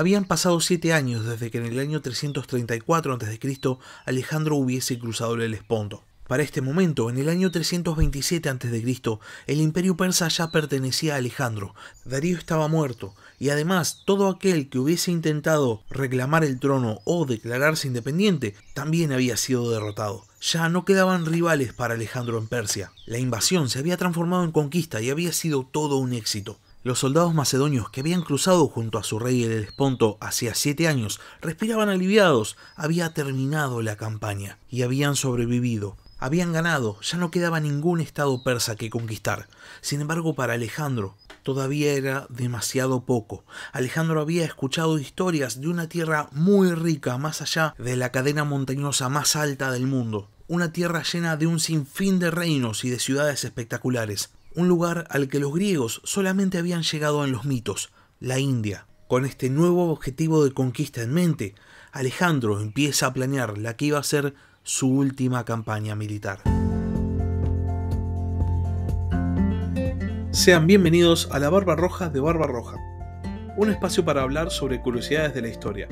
Habían pasado siete años desde que en el año 334 a.C. Alejandro hubiese cruzado el Esponto. Para este momento, en el año 327 a.C., el imperio persa ya pertenecía a Alejandro, Darío estaba muerto, y además todo aquel que hubiese intentado reclamar el trono o declararse independiente también había sido derrotado. Ya no quedaban rivales para Alejandro en Persia. La invasión se había transformado en conquista y había sido todo un éxito. Los soldados macedonios que habían cruzado junto a su rey el Esponto hacía siete años respiraban aliviados, había terminado la campaña y habían sobrevivido. Habían ganado, ya no quedaba ningún estado persa que conquistar. Sin embargo, para Alejandro todavía era demasiado poco. Alejandro había escuchado historias de una tierra muy rica más allá de la cadena montañosa más alta del mundo, una tierra llena de un sinfín de reinos y de ciudades espectaculares, un lugar al que los griegos solamente habían llegado en los mitos, la India. Con este nuevo objetivo de conquista en mente, Alejandro empieza a planear la que iba a ser su última campaña militar. Sean bienvenidos a La Barba Roja de Barba Roja, un espacio para hablar sobre curiosidades de la historia.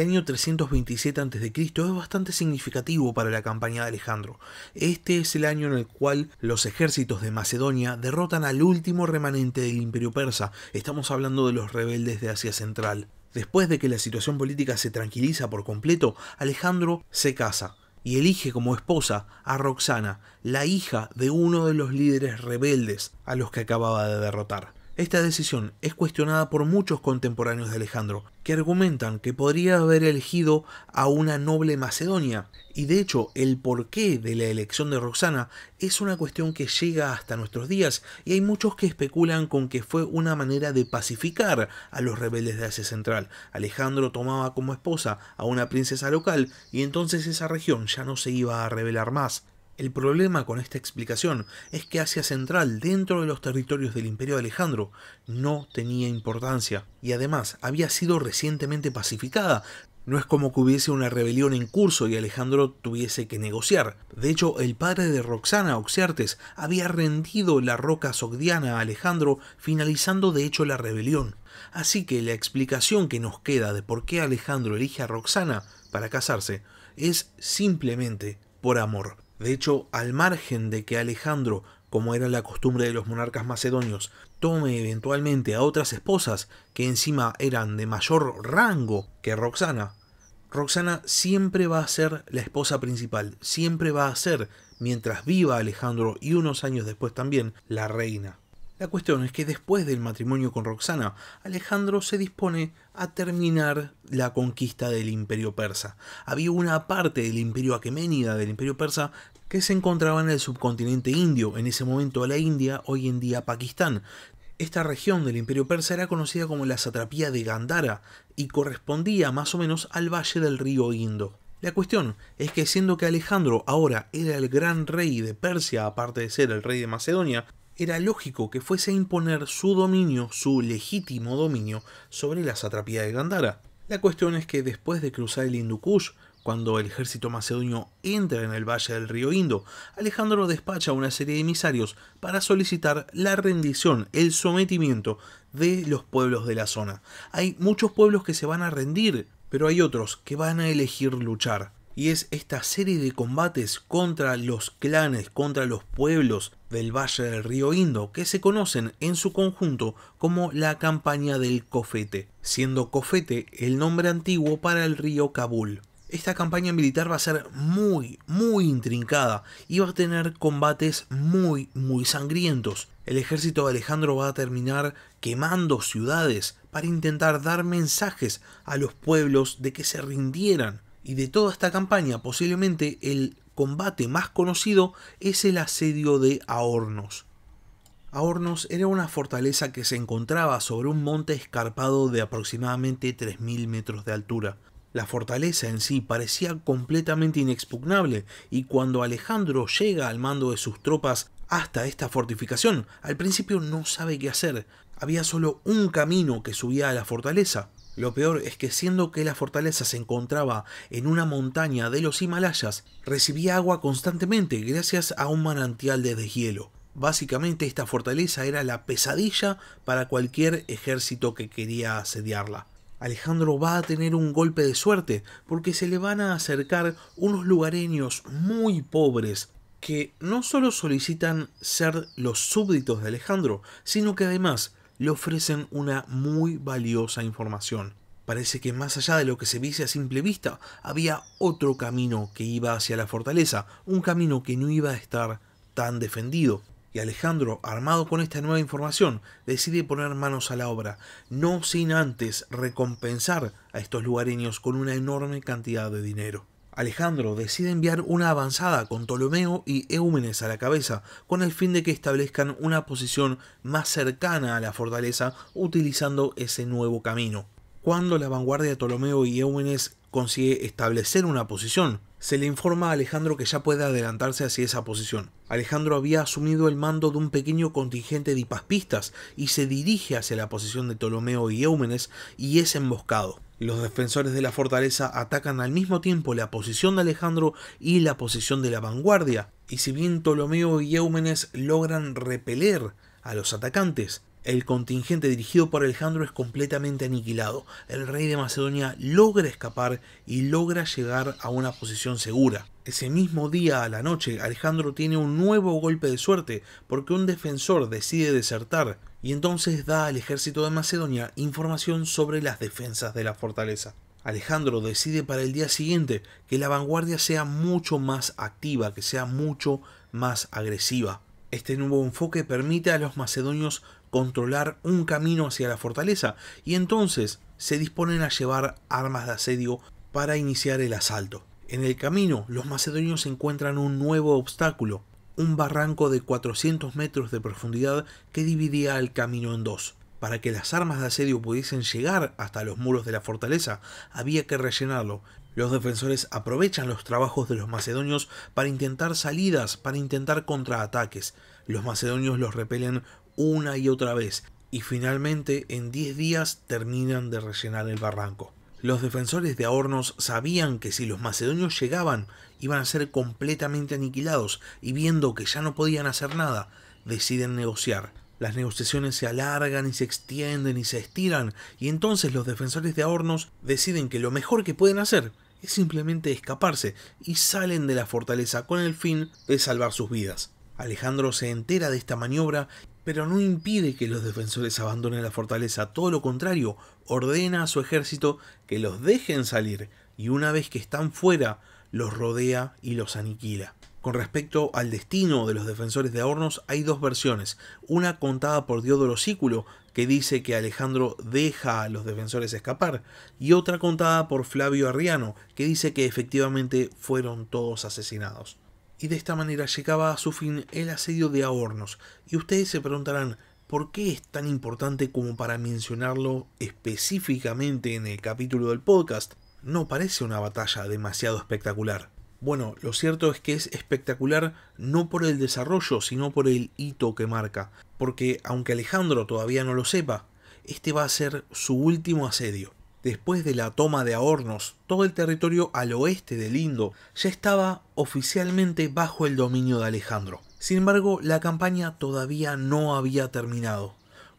el año 327 a.C. es bastante significativo para la campaña de Alejandro. Este es el año en el cual los ejércitos de Macedonia derrotan al último remanente del imperio persa, estamos hablando de los rebeldes de Asia Central. Después de que la situación política se tranquiliza por completo, Alejandro se casa y elige como esposa a Roxana, la hija de uno de los líderes rebeldes a los que acababa de derrotar. Esta decisión es cuestionada por muchos contemporáneos de Alejandro, que argumentan que podría haber elegido a una noble macedonia, y de hecho el porqué de la elección de Roxana es una cuestión que llega hasta nuestros días, y hay muchos que especulan con que fue una manera de pacificar a los rebeldes de Asia Central. Alejandro tomaba como esposa a una princesa local, y entonces esa región ya no se iba a rebelar más. El problema con esta explicación es que Asia Central, dentro de los territorios del Imperio de Alejandro, no tenía importancia, y además había sido recientemente pacificada, no es como que hubiese una rebelión en curso y Alejandro tuviese que negociar. De hecho, el padre de Roxana, Oxiartes, había rendido la roca sogdiana a Alejandro, finalizando de hecho la rebelión. Así que la explicación que nos queda de por qué Alejandro elige a Roxana para casarse es simplemente por amor. De hecho, al margen de que Alejandro, como era la costumbre de los monarcas macedonios, tome eventualmente a otras esposas que encima eran de mayor rango que Roxana, Roxana siempre va a ser la esposa principal, siempre va a ser, mientras viva Alejandro y unos años después también, la reina. La cuestión es que después del matrimonio con Roxana, Alejandro se dispone a terminar la conquista del imperio persa. Había una parte del imperio aqueménida, del imperio persa, que se encontraba en el subcontinente indio, en ese momento la India, hoy en día Pakistán. Esta región del imperio persa era conocida como la satrapía de Gandhara y correspondía más o menos al valle del río Indo. La cuestión es que siendo que Alejandro ahora era el gran rey de Persia, aparte de ser el rey de Macedonia, era lógico que fuese a imponer su dominio, su legítimo dominio, sobre la satrapía de Gandhara. La cuestión es que después de cruzar el Hindu Kush, cuando el ejército macedonio entra en el valle del río Indo, Alejandro despacha a una serie de emisarios para solicitar la rendición, el sometimiento de los pueblos de la zona. Hay muchos pueblos que se van a rendir, pero hay otros que van a elegir luchar y es esta serie de combates contra los clanes, contra los pueblos del Valle del Río Indo, que se conocen en su conjunto como la campaña del Cofete, siendo Cofete el nombre antiguo para el río Kabul. Esta campaña militar va a ser muy, muy intrincada y va a tener combates muy, muy sangrientos. El ejército de Alejandro va a terminar quemando ciudades para intentar dar mensajes a los pueblos de que se rindieran y de toda esta campaña posiblemente el combate más conocido es el asedio de Aornos. Aornos era una fortaleza que se encontraba sobre un monte escarpado de aproximadamente 3.000 metros de altura. La fortaleza en sí parecía completamente inexpugnable y cuando Alejandro llega al mando de sus tropas hasta esta fortificación, al principio no sabe qué hacer. Había solo un camino que subía a la fortaleza, lo peor es que siendo que la fortaleza se encontraba en una montaña de los Himalayas, recibía agua constantemente gracias a un manantial de deshielo. Básicamente esta fortaleza era la pesadilla para cualquier ejército que quería asediarla. Alejandro va a tener un golpe de suerte porque se le van a acercar unos lugareños muy pobres que no solo solicitan ser los súbditos de Alejandro, sino que además le ofrecen una muy valiosa información. Parece que más allá de lo que se viese a simple vista, había otro camino que iba hacia la fortaleza, un camino que no iba a estar tan defendido. Y Alejandro, armado con esta nueva información, decide poner manos a la obra, no sin antes recompensar a estos lugareños con una enorme cantidad de dinero. Alejandro decide enviar una avanzada con Ptolomeo y Eumenes a la cabeza, con el fin de que establezcan una posición más cercana a la fortaleza utilizando ese nuevo camino. Cuando la vanguardia de Ptolomeo y Eumenes consigue establecer una posición, se le informa a Alejandro que ya puede adelantarse hacia esa posición. Alejandro había asumido el mando de un pequeño contingente de hipaspistas y se dirige hacia la posición de Ptolomeo y Eumenes y es emboscado. Los defensores de la fortaleza atacan al mismo tiempo la posición de Alejandro y la posición de la vanguardia, y si bien Ptolomeo y Eumenes logran repeler a los atacantes, el contingente dirigido por Alejandro es completamente aniquilado. El rey de Macedonia logra escapar y logra llegar a una posición segura. Ese mismo día a la noche, Alejandro tiene un nuevo golpe de suerte porque un defensor decide desertar y entonces da al ejército de Macedonia información sobre las defensas de la fortaleza. Alejandro decide para el día siguiente que la vanguardia sea mucho más activa, que sea mucho más agresiva. Este nuevo enfoque permite a los macedonios controlar un camino hacia la fortaleza y entonces se disponen a llevar armas de asedio para iniciar el asalto. En el camino, los macedonios encuentran un nuevo obstáculo, un barranco de 400 metros de profundidad que dividía el camino en dos. Para que las armas de asedio pudiesen llegar hasta los muros de la fortaleza, había que rellenarlo. Los defensores aprovechan los trabajos de los macedonios para intentar salidas, para intentar contraataques. Los macedonios los repelen una y otra vez, y finalmente en 10 días terminan de rellenar el barranco. Los defensores de Ahornos sabían que si los macedonios llegaban iban a ser completamente aniquilados y viendo que ya no podían hacer nada, deciden negociar. Las negociaciones se alargan y se extienden y se estiran y entonces los defensores de Ahornos deciden que lo mejor que pueden hacer es simplemente escaparse y salen de la fortaleza con el fin de salvar sus vidas. Alejandro se entera de esta maniobra pero no impide que los defensores abandonen la fortaleza, todo lo contrario, ordena a su ejército que los dejen salir y una vez que están fuera, los rodea y los aniquila. Con respecto al destino de los defensores de Hornos, hay dos versiones. Una contada por Diodoro Sículo, que dice que Alejandro deja a los defensores escapar, y otra contada por Flavio Arriano, que dice que efectivamente fueron todos asesinados y de esta manera llegaba a su fin el asedio de Ahornos. Y ustedes se preguntarán, ¿por qué es tan importante como para mencionarlo específicamente en el capítulo del podcast? No parece una batalla demasiado espectacular. Bueno, lo cierto es que es espectacular no por el desarrollo, sino por el hito que marca, porque aunque Alejandro todavía no lo sepa, este va a ser su último asedio. Después de la toma de Ahornos, todo el territorio al oeste del Indo ya estaba oficialmente bajo el dominio de Alejandro. Sin embargo, la campaña todavía no había terminado.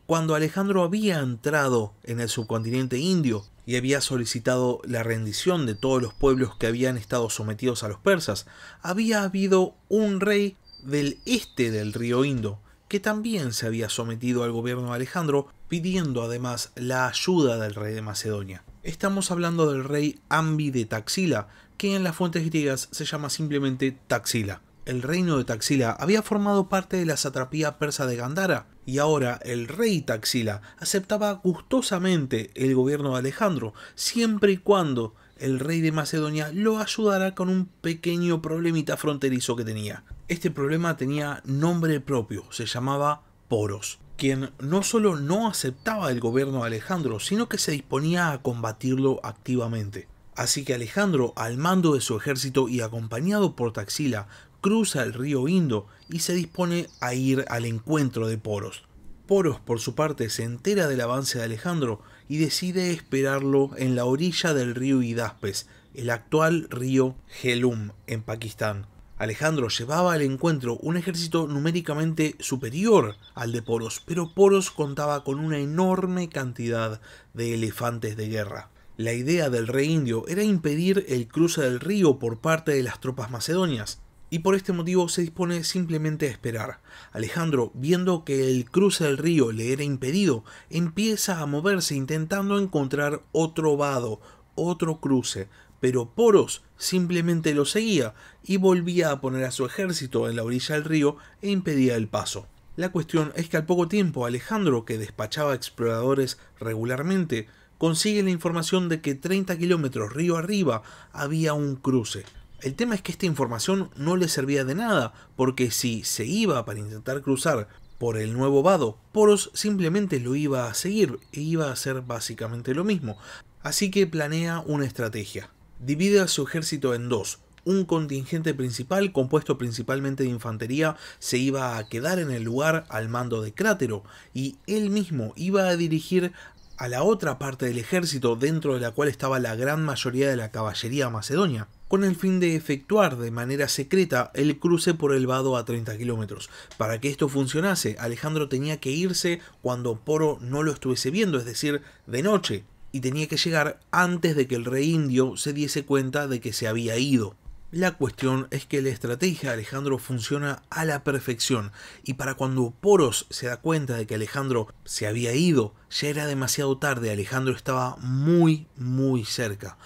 Cuando Alejandro había entrado en el subcontinente indio y había solicitado la rendición de todos los pueblos que habían estado sometidos a los persas, había habido un rey del este del río Indo, que también se había sometido al gobierno de Alejandro, pidiendo además la ayuda del rey de Macedonia. Estamos hablando del rey Ambi de Taxila, que en las fuentes griegas se llama simplemente Taxila. El reino de Taxila había formado parte de la satrapía persa de Gandhara, y ahora el rey Taxila aceptaba gustosamente el gobierno de Alejandro, siempre y cuando el rey de Macedonia lo ayudara con un pequeño problemita fronterizo que tenía. Este problema tenía nombre propio, se llamaba Poros quien no solo no aceptaba el gobierno de Alejandro, sino que se disponía a combatirlo activamente. Así que Alejandro, al mando de su ejército y acompañado por Taxila, cruza el río Indo y se dispone a ir al encuentro de Poros. Poros, por su parte, se entera del avance de Alejandro y decide esperarlo en la orilla del río Hidaspes, el actual río Gelum en Pakistán. Alejandro llevaba al encuentro un ejército numéricamente superior al de Poros, pero Poros contaba con una enorme cantidad de elefantes de guerra. La idea del rey indio era impedir el cruce del río por parte de las tropas macedonias, y por este motivo se dispone simplemente a esperar. Alejandro, viendo que el cruce del río le era impedido, empieza a moverse intentando encontrar otro vado, otro cruce, pero Poros simplemente lo seguía y volvía a poner a su ejército en la orilla del río e impedía el paso. La cuestión es que al poco tiempo Alejandro, que despachaba exploradores regularmente, consigue la información de que 30 kilómetros río arriba había un cruce. El tema es que esta información no le servía de nada, porque si se iba para intentar cruzar por el nuevo vado, Poros simplemente lo iba a seguir e iba a hacer básicamente lo mismo. Así que planea una estrategia divide a su ejército en dos. Un contingente principal, compuesto principalmente de infantería, se iba a quedar en el lugar al mando de Crátero, y él mismo iba a dirigir a la otra parte del ejército dentro de la cual estaba la gran mayoría de la caballería macedonia, con el fin de efectuar de manera secreta el cruce por el vado a 30 kilómetros. Para que esto funcionase, Alejandro tenía que irse cuando Poro no lo estuviese viendo, es decir, de noche, y tenía que llegar antes de que el rey indio se diese cuenta de que se había ido. La cuestión es que la estrategia de Alejandro funciona a la perfección y para cuando Poros se da cuenta de que Alejandro se había ido, ya era demasiado tarde, Alejandro estaba muy muy cerca.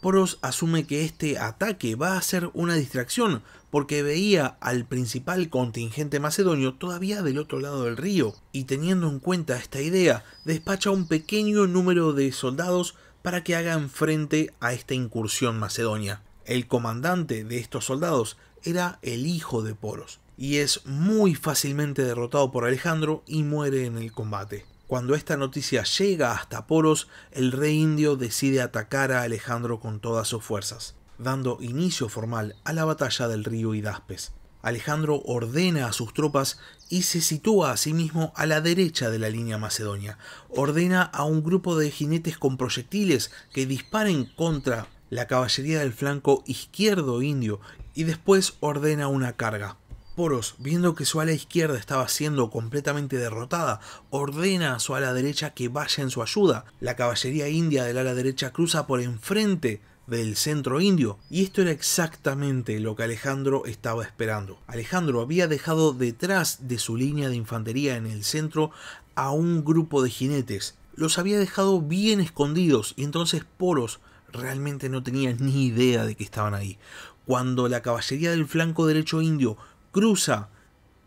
Poros asume que este ataque va a ser una distracción porque veía al principal contingente macedonio todavía del otro lado del río, y teniendo en cuenta esta idea, despacha un pequeño número de soldados para que hagan frente a esta incursión macedonia. El comandante de estos soldados era el hijo de Poros, y es muy fácilmente derrotado por Alejandro y muere en el combate. Cuando esta noticia llega hasta Poros, el rey indio decide atacar a Alejandro con todas sus fuerzas, dando inicio formal a la batalla del río Hidaspes. Alejandro ordena a sus tropas y se sitúa a sí mismo a la derecha de la línea macedonia. Ordena a un grupo de jinetes con proyectiles que disparen contra la caballería del flanco izquierdo indio y después ordena una carga poros, viendo que su ala izquierda estaba siendo completamente derrotada, ordena a su ala derecha que vaya en su ayuda. La caballería india del ala derecha cruza por enfrente del centro indio, y esto era exactamente lo que Alejandro estaba esperando. Alejandro había dejado detrás de su línea de infantería en el centro a un grupo de jinetes, los había dejado bien escondidos, y entonces Poros realmente no tenía ni idea de que estaban ahí. Cuando la caballería del flanco derecho indio cruza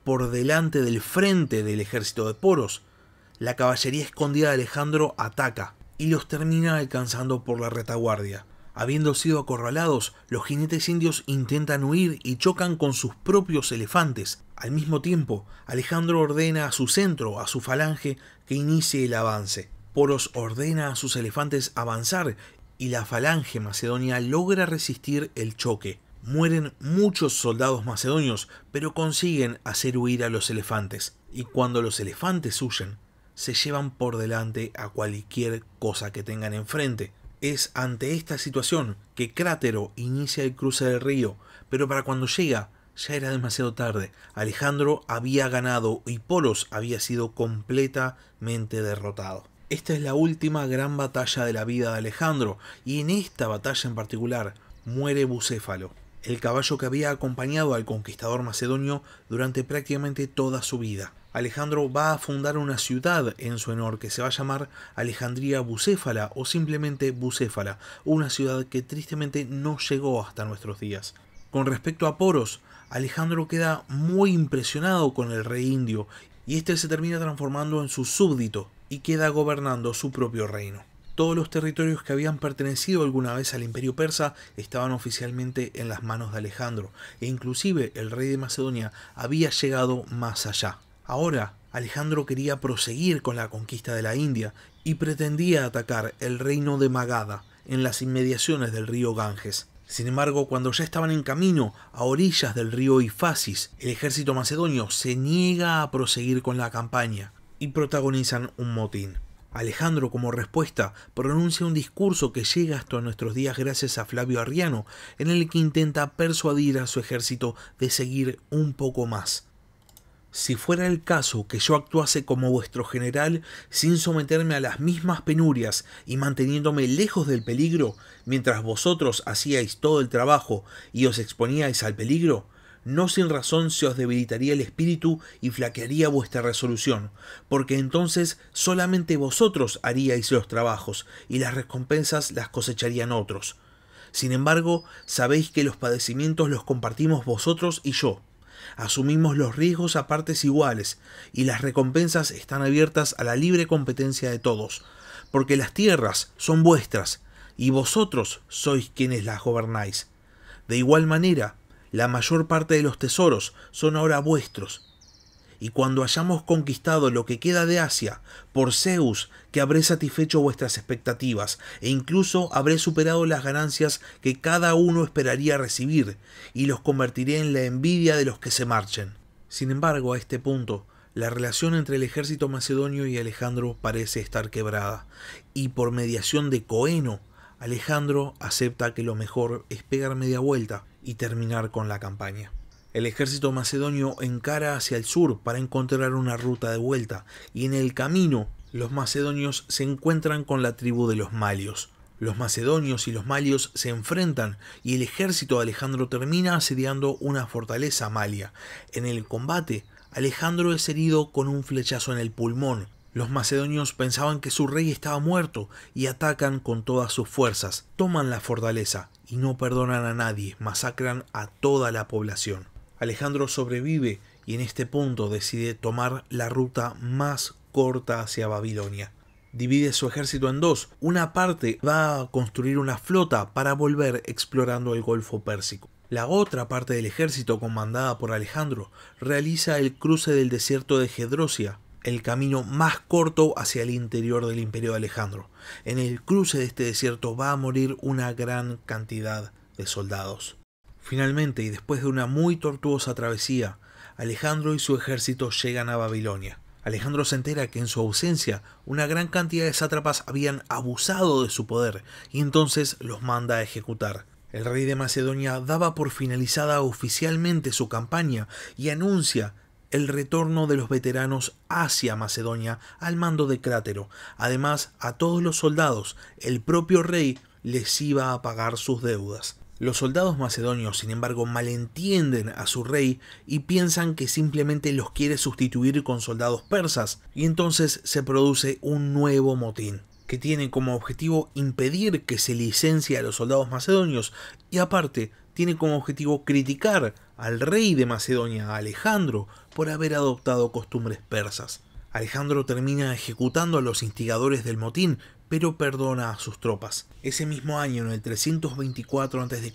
por delante del frente del ejército de Poros. La caballería escondida de Alejandro ataca y los termina alcanzando por la retaguardia. Habiendo sido acorralados, los jinetes indios intentan huir y chocan con sus propios elefantes. Al mismo tiempo, Alejandro ordena a su centro, a su falange, que inicie el avance. Poros ordena a sus elefantes avanzar y la falange macedonia logra resistir el choque. Mueren muchos soldados macedonios, pero consiguen hacer huir a los elefantes, y cuando los elefantes huyen, se llevan por delante a cualquier cosa que tengan enfrente. Es ante esta situación que Crátero inicia el cruce del río, pero para cuando llega ya era demasiado tarde. Alejandro había ganado y Polos había sido completamente derrotado. Esta es la última gran batalla de la vida de Alejandro, y en esta batalla en particular muere Bucéfalo el caballo que había acompañado al conquistador macedonio durante prácticamente toda su vida. Alejandro va a fundar una ciudad en su honor que se va a llamar Alejandría Bucéfala o simplemente Bucéfala, una ciudad que tristemente no llegó hasta nuestros días. Con respecto a Poros, Alejandro queda muy impresionado con el rey indio y este se termina transformando en su súbdito y queda gobernando su propio reino. Todos los territorios que habían pertenecido alguna vez al imperio persa estaban oficialmente en las manos de Alejandro, e inclusive el rey de Macedonia había llegado más allá. Ahora, Alejandro quería proseguir con la conquista de la India y pretendía atacar el reino de Magada, en las inmediaciones del río Ganges. Sin embargo, cuando ya estaban en camino a orillas del río Ifasis, el ejército macedonio se niega a proseguir con la campaña y protagonizan un motín. Alejandro, como respuesta, pronuncia un discurso que llega hasta nuestros días gracias a Flavio Arriano, en el que intenta persuadir a su ejército de seguir un poco más. Si fuera el caso que yo actuase como vuestro general sin someterme a las mismas penurias y manteniéndome lejos del peligro, mientras vosotros hacíais todo el trabajo y os exponíais al peligro, no sin razón se os debilitaría el espíritu y flaquearía vuestra resolución, porque entonces solamente vosotros haríais los trabajos, y las recompensas las cosecharían otros. Sin embargo, sabéis que los padecimientos los compartimos vosotros y yo. Asumimos los riesgos a partes iguales, y las recompensas están abiertas a la libre competencia de todos, porque las tierras son vuestras, y vosotros sois quienes las gobernáis. De igual manera, la mayor parte de los tesoros son ahora vuestros. Y cuando hayamos conquistado lo que queda de Asia, por Zeus, que habré satisfecho vuestras expectativas, e incluso habré superado las ganancias que cada uno esperaría recibir, y los convertiré en la envidia de los que se marchen. Sin embargo, a este punto, la relación entre el ejército macedonio y Alejandro parece estar quebrada, y por mediación de Coeno, Alejandro acepta que lo mejor es pegar media vuelta y terminar con la campaña. El ejército macedonio encara hacia el sur para encontrar una ruta de vuelta, y en el camino los macedonios se encuentran con la tribu de los malios. Los macedonios y los malios se enfrentan y el ejército de Alejandro termina asediando una fortaleza malia. En el combate, Alejandro es herido con un flechazo en el pulmón, los macedonios pensaban que su rey estaba muerto y atacan con todas sus fuerzas, toman la fortaleza y no perdonan a nadie, masacran a toda la población. Alejandro sobrevive y en este punto decide tomar la ruta más corta hacia Babilonia. Divide su ejército en dos. Una parte va a construir una flota para volver explorando el Golfo Pérsico. La otra parte del ejército, comandada por Alejandro, realiza el cruce del desierto de Gedrosia el camino más corto hacia el interior del imperio de Alejandro. En el cruce de este desierto va a morir una gran cantidad de soldados. Finalmente, y después de una muy tortuosa travesía, Alejandro y su ejército llegan a Babilonia. Alejandro se entera que en su ausencia una gran cantidad de sátrapas habían abusado de su poder y entonces los manda a ejecutar. El rey de Macedonia daba por finalizada oficialmente su campaña y anuncia el retorno de los veteranos hacia Macedonia al mando de Crátero. Además, a todos los soldados, el propio rey les iba a pagar sus deudas. Los soldados macedonios, sin embargo, malentienden a su rey y piensan que simplemente los quiere sustituir con soldados persas, y entonces se produce un nuevo motín que tiene como objetivo impedir que se licencie a los soldados macedonios y aparte tiene como objetivo criticar al rey de Macedonia, Alejandro, por haber adoptado costumbres persas. Alejandro termina ejecutando a los instigadores del motín, pero perdona a sus tropas. Ese mismo año, en el 324 a.C.,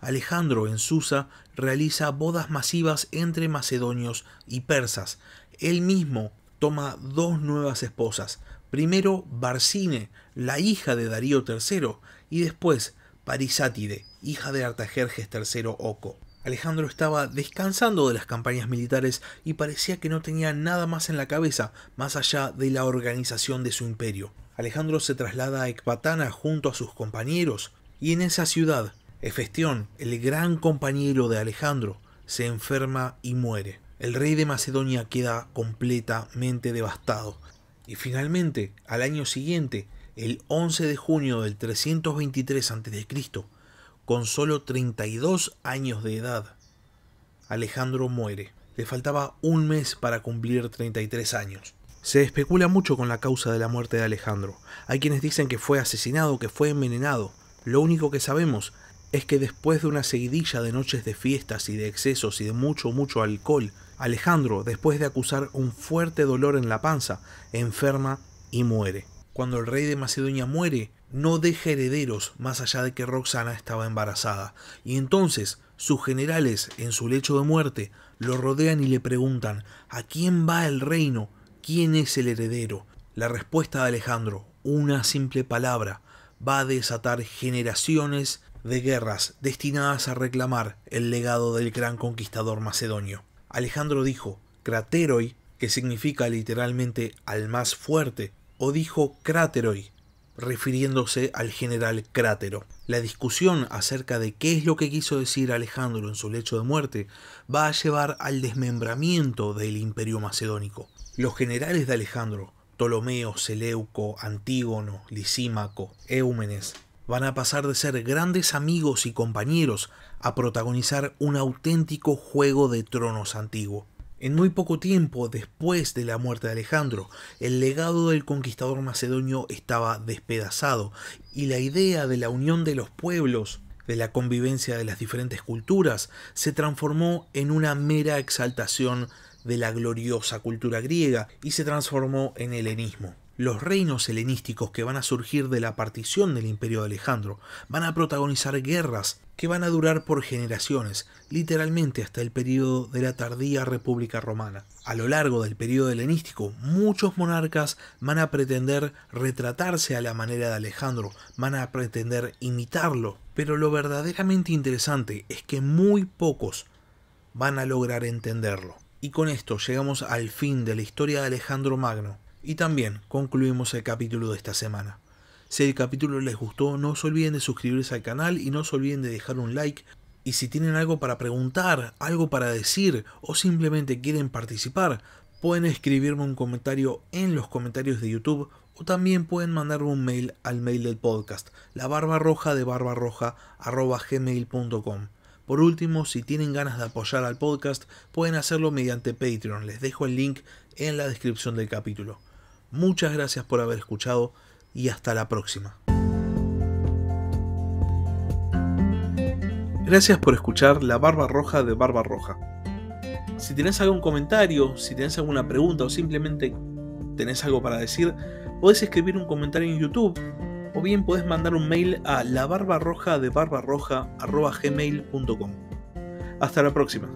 Alejandro en Susa realiza bodas masivas entre macedonios y persas. Él mismo toma dos nuevas esposas, primero Barcine, la hija de Darío III, y después Parisátide, hija de Artajerjes III Oco. Alejandro estaba descansando de las campañas militares y parecía que no tenía nada más en la cabeza, más allá de la organización de su imperio. Alejandro se traslada a Ecbatana junto a sus compañeros, y en esa ciudad, Efestión, el gran compañero de Alejandro, se enferma y muere. El rey de Macedonia queda completamente devastado. Y finalmente, al año siguiente, el 11 de junio del 323 a.C., con solo 32 años de edad, Alejandro muere. Le faltaba un mes para cumplir 33 años. Se especula mucho con la causa de la muerte de Alejandro. Hay quienes dicen que fue asesinado, que fue envenenado. Lo único que sabemos es que después de una seguidilla de noches de fiestas y de excesos y de mucho, mucho alcohol, Alejandro, después de acusar un fuerte dolor en la panza, enferma y muere. Cuando el rey de Macedonia muere, no deja herederos más allá de que Roxana estaba embarazada. Y entonces sus generales en su lecho de muerte lo rodean y le preguntan, ¿a quién va el reino? ¿Quién es el heredero? La respuesta de Alejandro, una simple palabra, va a desatar generaciones de guerras destinadas a reclamar el legado del gran conquistador macedonio. Alejandro dijo, Crateroi, que significa literalmente al más fuerte, o dijo Crateroi, refiriéndose al general Crátero. La discusión acerca de qué es lo que quiso decir Alejandro en su lecho de muerte va a llevar al desmembramiento del imperio macedónico. Los generales de Alejandro, Ptolomeo, Seleuco, Antígono, Lisímaco, Eumenes, van a pasar de ser grandes amigos y compañeros a protagonizar un auténtico juego de tronos antiguo. En muy poco tiempo después de la muerte de Alejandro, el legado del conquistador macedonio estaba despedazado y la idea de la unión de los pueblos, de la convivencia de las diferentes culturas, se transformó en una mera exaltación de la gloriosa cultura griega y se transformó en helenismo. Los reinos helenísticos que van a surgir de la partición del imperio de Alejandro van a protagonizar guerras que van a durar por generaciones, literalmente hasta el periodo de la tardía República Romana. A lo largo del periodo helenístico, muchos monarcas van a pretender retratarse a la manera de Alejandro, van a pretender imitarlo, pero lo verdaderamente interesante es que muy pocos van a lograr entenderlo. Y con esto llegamos al fin de la historia de Alejandro Magno y también concluimos el capítulo de esta semana. Si el capítulo les gustó, no se olviden de suscribirse al canal y no se olviden de dejar un like. Y si tienen algo para preguntar, algo para decir o simplemente quieren participar, pueden escribirme un comentario en los comentarios de YouTube o también pueden mandarme un mail al mail del podcast, la barba roja de Por último, si tienen ganas de apoyar al podcast, pueden hacerlo mediante Patreon. Les dejo el link en la descripción del capítulo. Muchas gracias por haber escuchado y hasta la próxima. Gracias por escuchar La Barba Roja de Barba Roja. Si tenés algún comentario, si tenés alguna pregunta o simplemente tenés algo para decir, podés escribir un comentario en YouTube o bien podés mandar un mail a labarbarroja de Hasta la próxima.